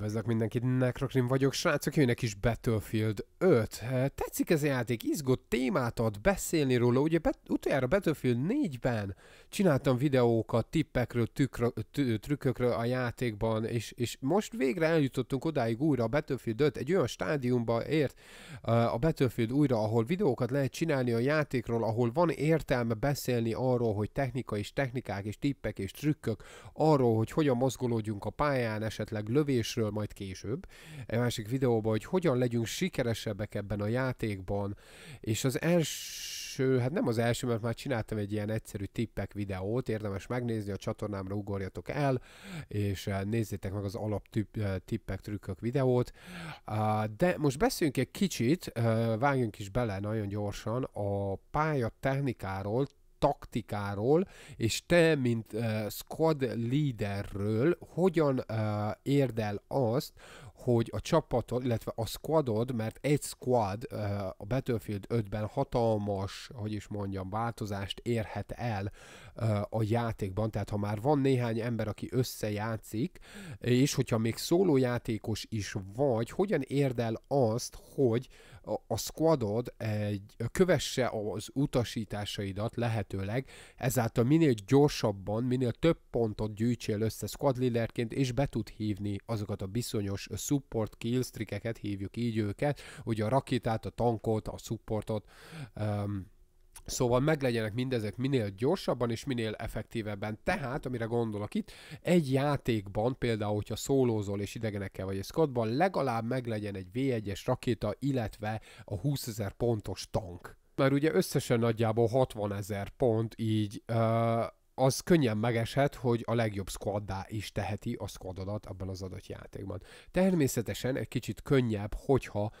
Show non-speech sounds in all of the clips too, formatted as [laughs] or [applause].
Üdvözlök mindenkit, Nekrokrim vagyok, srácok, jön egy kis Battlefield 5. Tetszik ez a játék, izgott témát ad, beszélni róla, ugye bet, utoljára Battlefield 4-ben csináltam videókat tippekről, tükrö- tü, trükkökről a játékban, és, és most végre eljutottunk odáig újra a Battlefield 5, egy olyan stádiumba ért a Battlefield újra, ahol videókat lehet csinálni a játékról, ahol van értelme beszélni arról, hogy technika és technikák és tippek és trükkök, arról, hogy hogyan mozgolódjunk a pályán, esetleg lövésről, erről majd később, egy másik videóban, hogy hogyan legyünk sikeresebbek ebben a játékban, és az első, hát nem az első, mert már csináltam egy ilyen egyszerű tippek videót, érdemes megnézni, a csatornámra ugorjatok el, és eh, nézzétek meg az alap eh, tippek, trükkök videót, ah, de most beszéljünk egy kicsit, eh, vágjunk is bele nagyon gyorsan a pálya technikáról, taktikáról, és te, mint uh, squad leaderről hogyan uh, eh, érdel azt, hogy a csapatod, illetve a squadod, mert egy squad a Battlefield 5-ben hatalmas, hogy is mondjam, változást érhet el a játékban, tehát ha már van néhány ember, aki összejátszik, és hogyha még játékos is vagy, hogyan érdel azt, hogy a squadod egy, kövesse az utasításaidat lehetőleg, ezáltal minél gyorsabban, minél több pontot gyűjtsél össze squad leaderként, és be tud hívni azokat a bizonyos szó support kill hívjuk így őket, ugye a rakétát, a tankot, a supportot, um, Szóval meglegyenek mindezek minél gyorsabban és minél effektívebben. Tehát, amire gondolok itt, egy játékban, például, hogyha szólózol és idegenekkel vagy egy squadban, legalább meglegyen egy V1-es rakéta, illetve a 20 ezer pontos tank. Mert ugye összesen nagyjából 60 ezer pont így... Uh, az könnyen megeshet, hogy a legjobb squaddá is teheti a squadodat abban az adott játékban. Természetesen egy kicsit könnyebb, hogyha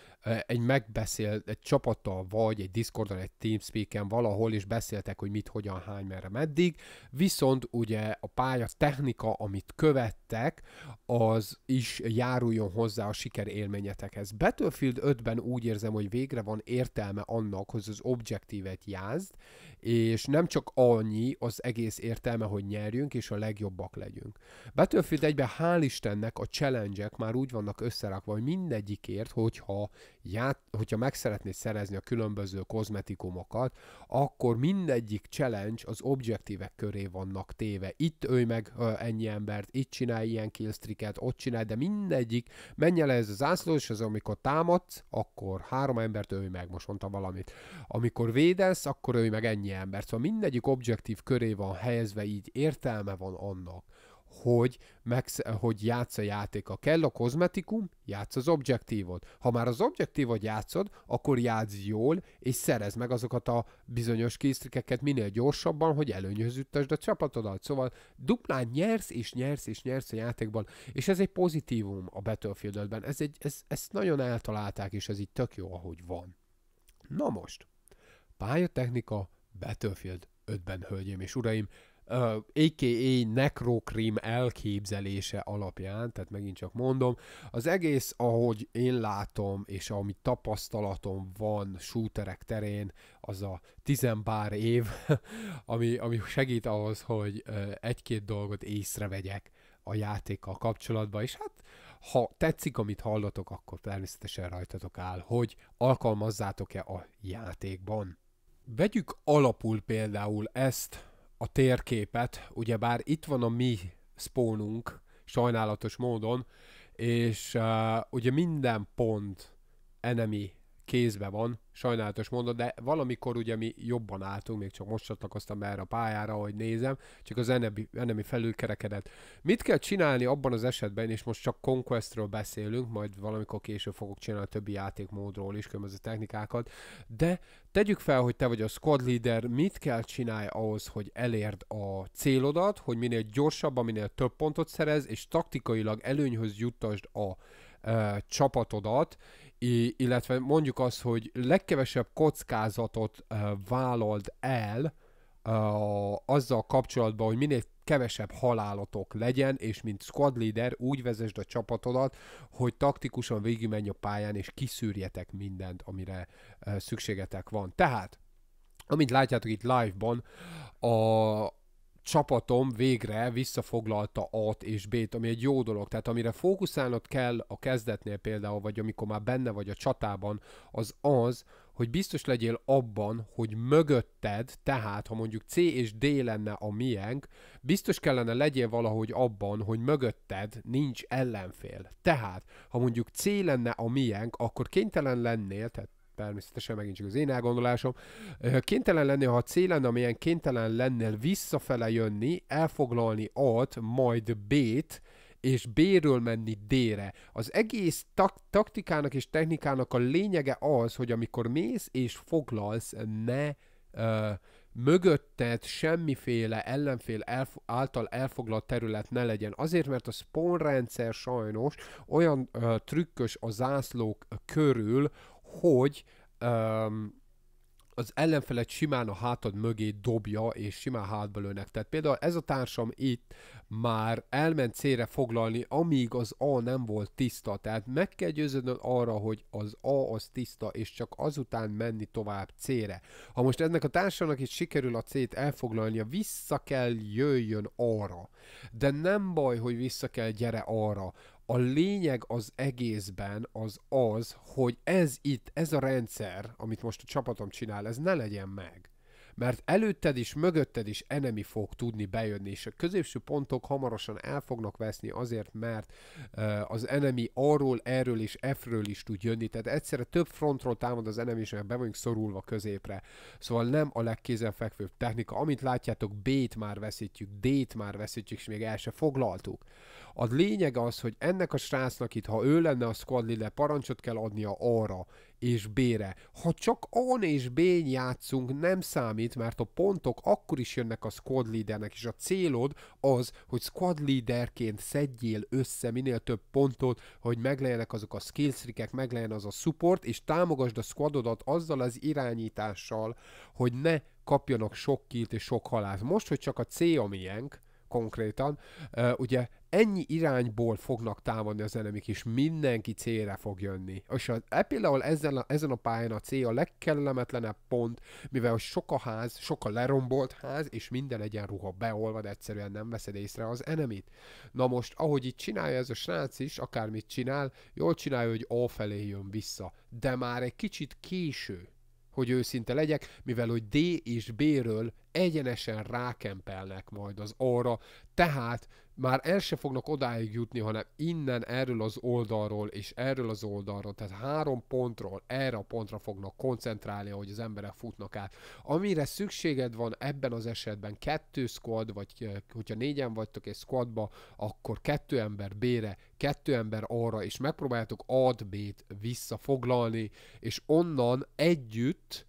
egy megbeszél, egy csapattal vagy egy Discordon, egy Teamspeak-en valahol is beszéltek, hogy mit, hogyan, hány, merre, meddig, viszont ugye a pálya technika, amit követtek, az is járuljon hozzá a siker élményetekhez. Battlefield 5-ben úgy érzem, hogy végre van értelme annak, hogy az objektívet jázd, és nem csak annyi az egész értelme, hogy nyerjünk, és a legjobbak legyünk. Battlefield 1 hál' Istennek a challenge már úgy vannak összerakva, hogy mindegyikért, hogyha, ját, hogyha meg szeretnéd szerezni a különböző kozmetikumokat, akkor mindegyik challenge az objektívek köré vannak téve. Itt ölj meg ö, ennyi embert, itt csinálj ilyen killstreaket, ott csinálj, de mindegyik, menj el ez az ászló, és az amikor támadsz, akkor három embert ölj meg, most mondtam valamit. Amikor védelsz, akkor ölj meg ennyi embert. Szóval mindegyik objektív köré van hely kifejezve így értelme van annak, hogy, meg, hogy játsz a játéka. Kell a kozmetikum, játsz az objektívot. Ha már az objektívot játszod, akkor játsz jól, és szerez meg azokat a bizonyos késztrikeket minél gyorsabban, hogy előnyhöz a csapatodat. Szóval duplán nyersz, és nyersz, és nyersz a játékban. És ez egy pozitívum a Battlefield Ez egy, ez, ezt nagyon eltalálták, és ez így tök jó, ahogy van. Na most, pályatechnika, Battlefield ötben, hölgyeim és uraim, uh, a.k.a. nekrokrim elképzelése alapján, tehát megint csak mondom, az egész, ahogy én látom, és ami tapasztalatom van shooterek terén, az a tizenbár év, [laughs] ami, ami segít ahhoz, hogy uh, egy-két dolgot észrevegyek a játékkal kapcsolatban, és hát ha tetszik, amit hallatok, akkor természetesen rajtatok áll, hogy alkalmazzátok-e a játékban. Vegyük alapul például ezt a térképet, ugyebár itt van a mi spónunk, sajnálatos módon, és uh, ugye minden pont enemi kézbe van, sajnálatos mondom, de valamikor ugye mi jobban álltunk, még csak most csatlakoztam erre a pályára, hogy nézem, csak az enemi, enemi felülkerekedett. Mit kell csinálni abban az esetben, és most csak Conquestről beszélünk, majd valamikor később fogok csinálni a többi játékmódról is, különböző technikákat, de tegyük fel, hogy te vagy a squad leader, mit kell csinálj ahhoz, hogy elérd a célodat, hogy minél gyorsabban, minél több pontot szerez, és taktikailag előnyhöz juttasd a ö, csapatodat, illetve mondjuk azt, hogy legkevesebb kockázatot vállald el azzal kapcsolatban, hogy minél kevesebb halálotok legyen, és mint squad leader úgy vezesd a csapatodat, hogy taktikusan végigmenj a pályán, és kiszűrjetek mindent, amire szükségetek van. Tehát, amint látjátok itt live-ban, a, csapatom végre visszafoglalta A-t és B-t, ami egy jó dolog. Tehát amire fókuszálnod kell a kezdetnél például, vagy amikor már benne vagy a csatában, az az, hogy biztos legyél abban, hogy mögötted, tehát ha mondjuk C és D lenne a miénk, biztos kellene legyél valahogy abban, hogy mögötted nincs ellenfél. Tehát, ha mondjuk C lenne a miénk, akkor kénytelen lennél, tehát természetesen megint csak az én elgondolásom, kénytelen lenni, ha a lenne, amilyen kénytelen lennél visszafele jönni, elfoglalni A-t, majd B-t, és B-ről menni D-re. Az egész tak- taktikának és technikának a lényege az, hogy amikor mész és foglalsz, ne ö, mögötted semmiféle ellenfél elf- által elfoglalt terület ne legyen. Azért, mert a spawn rendszer sajnos olyan ö, trükkös a zászlók körül, hogy um, az ellenfelet simán a hátad mögé dobja, és simán hátba lőnek. Tehát például ez a társam itt már elment célre foglalni, amíg az A nem volt tiszta. Tehát meg kell győződnöd arra, hogy az A az tiszta, és csak azután menni tovább célre. Ha most ennek a társamnak is sikerül a C-t elfoglalnia, vissza kell jöjjön arra. De nem baj, hogy vissza kell gyere arra a lényeg az egészben az az, hogy ez itt, ez a rendszer, amit most a csapatom csinál, ez ne legyen meg mert előtted is, mögötted is enemi fog tudni bejönni, és a középső pontok hamarosan el fognak veszni azért, mert uh, az enemi arról, erről és F-ről is tud jönni, tehát egyszerre több frontról támad az enemi, és be vagyunk szorulva középre. Szóval nem a legkézenfekvőbb technika. Amit látjátok, B-t már veszítjük, D-t már veszítjük, és még el se foglaltuk. A lényeg az, hogy ennek a srácnak itt, ha ő lenne a squad leader, parancsot kell adnia arra, és B-re. Ha csak a és B-n játszunk, nem számít, mert a pontok akkor is jönnek a squad leadernek, és a célod az, hogy squad leaderként szedjél össze minél több pontot, hogy meglejenek azok a skillstrikek, meglejen az a support, és támogasd a squadodat azzal az irányítással, hogy ne kapjanak sok kilt és sok halált. Most, hogy csak a C a miénk, konkrétan. Ugye ennyi irányból fognak támadni az enemik, és mindenki célra fog jönni. És az, e például ezen a, ezen a pályán a cél a legkellemetlenebb pont, mivel sok a ház, sok a lerombolt ház, és minden egyenruha beolvad, egyszerűen nem veszed észre az enemit. Na most, ahogy itt csinálja ez a srác is, akármit csinál, jól csinálja, hogy A felé jön vissza. De már egy kicsit késő hogy őszinte legyek, mivel hogy D és B-ről egyenesen rákempelnek majd az arra, tehát már el se fognak odáig jutni, hanem innen erről az oldalról és erről az oldalról, tehát három pontról erre a pontra fognak koncentrálni, ahogy az emberek futnak át. Amire szükséged van ebben az esetben kettő squad, vagy eh, hogyha négyen vagytok egy squadba, akkor kettő ember bére, kettő ember arra, és megpróbáljátok ad B-t visszafoglalni, és onnan együtt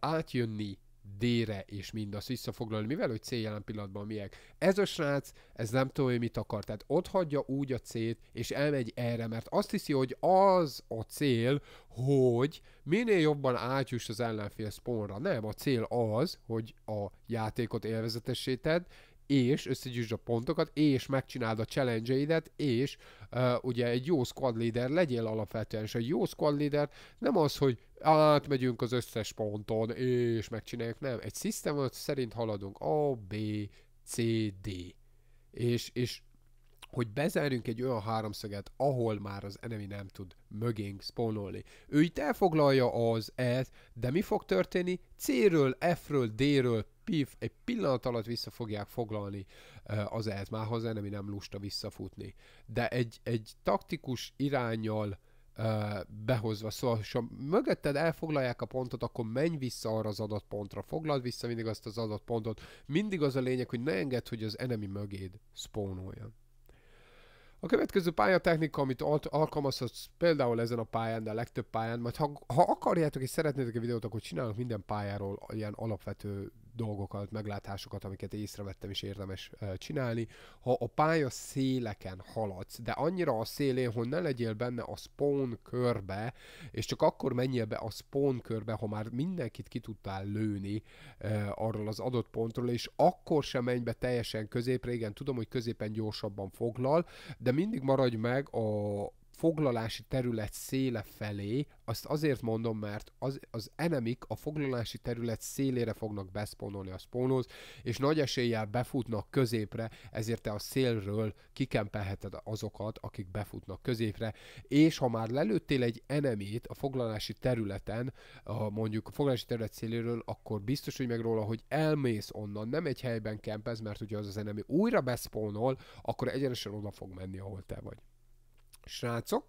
átjönni D-re és mindazt visszafoglalni, mivel hogy C jelen pillanatban miek. Ez a srác, ez nem tudom, hogy mit akar. Tehát ott hagyja úgy a C-t, és elmegy erre, mert azt hiszi, hogy az a cél, hogy minél jobban átjuss az ellenfél spawnra. Nem, a cél az, hogy a játékot élvezetessé tedd, és összegyűjtsd a pontokat, és megcsináld a challenge és uh, ugye egy jó squad leader legyél alapvetően, és egy jó squad leader nem az, hogy átmegyünk az összes ponton, és megcsináljuk, nem. Egy szisztéma szerint haladunk A, B, C, D. És, és hogy bezárjunk egy olyan háromszöget, ahol már az enemy nem tud mögénk spawnolni. Ő itt elfoglalja az E-t, de mi fog történni? C-ről, F-ről, D-ről, pif, egy pillanat alatt vissza fogják foglalni az Eltmához, nem nem lusta visszafutni. De egy, egy taktikus irányjal behozva. Szóval, ha mögötted elfoglalják a pontot, akkor menj vissza arra az adott pontra, foglald vissza mindig azt az adott pontot. Mindig az a lényeg, hogy ne engedd, hogy az enemi mögéd spónoljon. A következő pályatechnika, amit alkalmazhatsz például ezen a pályán, de a legtöbb pályán, majd ha, ha akarjátok és szeretnétek a videót, akkor csinálok minden pályáról ilyen alapvető dolgokat, meglátásokat, amiket észrevettem is érdemes csinálni. Ha a pálya széleken haladsz, de annyira a szélén, hogy ne legyél benne a spawn körbe, és csak akkor menjél be a spawn körbe, ha már mindenkit ki tudtál lőni arról az adott pontról, és akkor sem menj be teljesen középre, igen, tudom, hogy középen gyorsabban foglal, de mindig maradj meg a, foglalási terület széle felé, azt azért mondom, mert az, az enemik a foglalási terület szélére fognak beszponolni a spónhoz, és nagy eséllyel befutnak középre, ezért te a szélről kikempelheted azokat, akik befutnak középre, és ha már lelőttél egy enemit a foglalási területen, mondjuk a foglalási terület széléről, akkor biztos, hogy meg róla, hogy elmész onnan, nem egy helyben kempez, mert ugye az az enemi újra beszponol, akkor egyenesen oda fog menni, ahol te vagy srácok.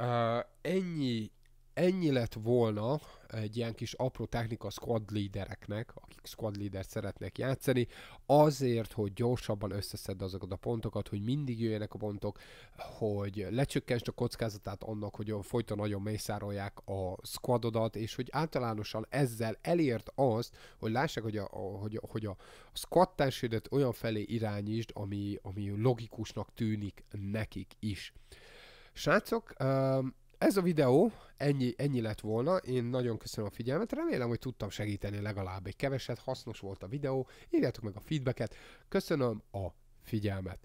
Uh, ennyi ennyi lett volna egy ilyen kis apró technika squad leadereknek, akik squad leader szeretnek játszani, azért, hogy gyorsabban összeszedd azokat a pontokat, hogy mindig jöjjenek a pontok, hogy lecsökkentsd a kockázatát annak, hogy folyton nagyon mészárolják a squadodat, és hogy általánosan ezzel elért azt, hogy lássák, hogy a, a, hogy a, hogy a squad társadat olyan felé irányítsd, ami, ami logikusnak tűnik nekik is. Srácok, um, ez a videó, ennyi, ennyi lett volna, én nagyon köszönöm a figyelmet, remélem, hogy tudtam segíteni legalább egy keveset, hasznos volt a videó, írjátok meg a feedbacket, köszönöm a figyelmet.